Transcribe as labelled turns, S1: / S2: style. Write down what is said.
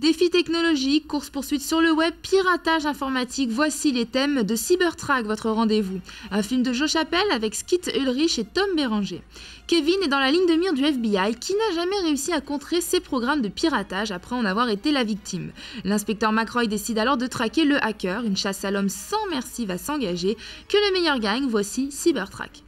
S1: Défis technologiques, course-poursuite sur le web, piratage informatique, voici les thèmes de Cybertrack, votre rendez-vous. Un film de Joe Chappelle avec Skit Ulrich et Tom Béranger. Kevin est dans la ligne de mire du FBI qui n'a jamais réussi à contrer ses programmes de piratage après en avoir été la victime. L'inspecteur McRoy décide alors de traquer le hacker, une chasse à l'homme sans merci va s'engager. Que le meilleur gagne, voici Cybertrack.